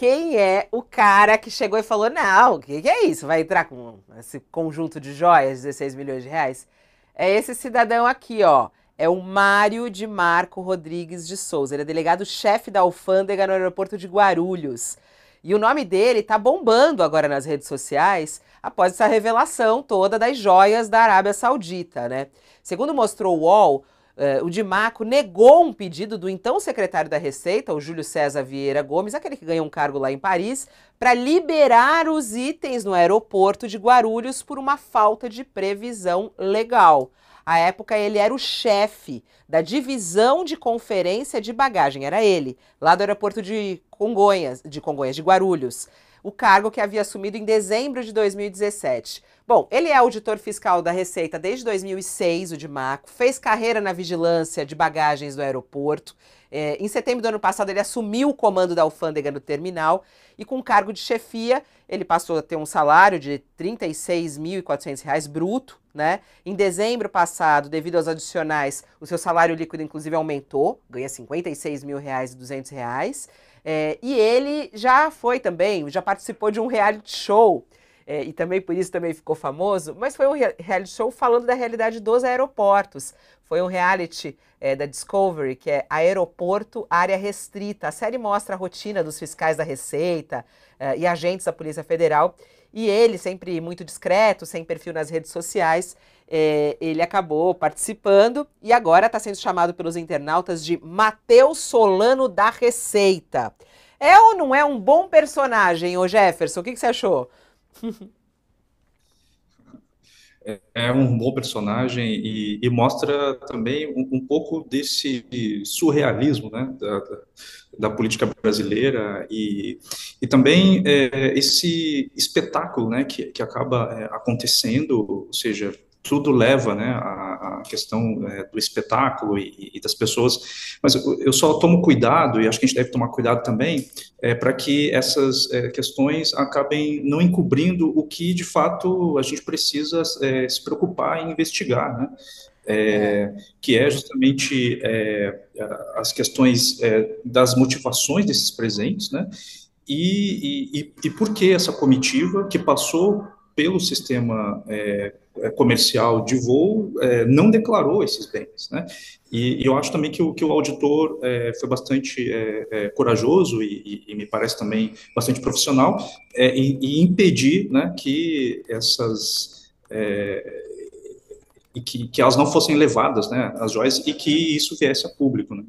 quem é o cara que chegou e falou: não, o que, que, é isso? Vai entrar com esse conjunto de joias, 16 milhões de reais? É esse cidadão aqui, ó. É o Mário de Marco Rodrigues de Souza. Ele é delegado-chefe da alfândega no aeroporto de Guarulhos. E o nome dele tá bombando agora nas redes sociais após essa revelação toda das joias da Arábia Saudita, né? Segundo mostrou o UOL, Uh, o Dimaco negou um pedido do então secretário da Receita, o Júlio César Vieira Gomes, aquele que ganhou um cargo lá em Paris, para liberar os itens no aeroporto de Guarulhos por uma falta de previsão legal. À época, ele era o chefe da divisão de conferência de bagagem, era ele, lá do aeroporto de Congonhas, de Congonhas, de Guarulhos o cargo que havia assumido em dezembro de 2017. Bom, ele é auditor fiscal da Receita desde 2006, o de Marco, fez carreira na vigilância de bagagens do aeroporto. É, em setembro do ano passado, ele assumiu o comando da alfândega no terminal e, com cargo de chefia, ele passou a ter um salário de R$ 36.400 bruto né? Em dezembro passado, devido aos adicionais, o seu salário líquido inclusive aumentou, ganha 56 mil reais e 200 reais. É, e ele já foi também, já participou de um reality show é, e também por isso também ficou famoso, mas foi um reality show falando da realidade dos aeroportos. Foi um reality é, da Discovery, que é Aeroporto Área Restrita. A série mostra a rotina dos fiscais da Receita é, e agentes da Polícia Federal e ele, sempre muito discreto, sem perfil nas redes sociais, é, ele acabou participando e agora está sendo chamado pelos internautas de Mateus Solano da Receita. É ou não é um bom personagem, ô Jefferson? O que, que você achou? é um bom personagem e, e mostra também um, um, pouco desse surrealismo né, da, da política brasileira e, e também é, esse espetáculo né, que, que acaba é, acontecendo, ou seja, tudo leva né, a, questão é, do espetáculo e, e, das pessoas, mas eu, só tomo cuidado, e acho que a gente deve tomar cuidado também, é, para que essas é, questões acabem não encobrindo o que, de fato, a gente precisa é, se preocupar e investigar, né? É, que é justamente é, as questões é, das motivações desses presentes, né? E, e, e por que essa comitiva que passou pelo sistema é, é, comercial de voo, é, não declarou esses bens. Né? E, e, eu acho também que o, que o auditor é, foi bastante é, é, corajoso e, e, e, me parece também bastante profissional em, impedir né, que essas. e que, que, elas não fossem levadas, né, as joias, e que isso viesse a público, né?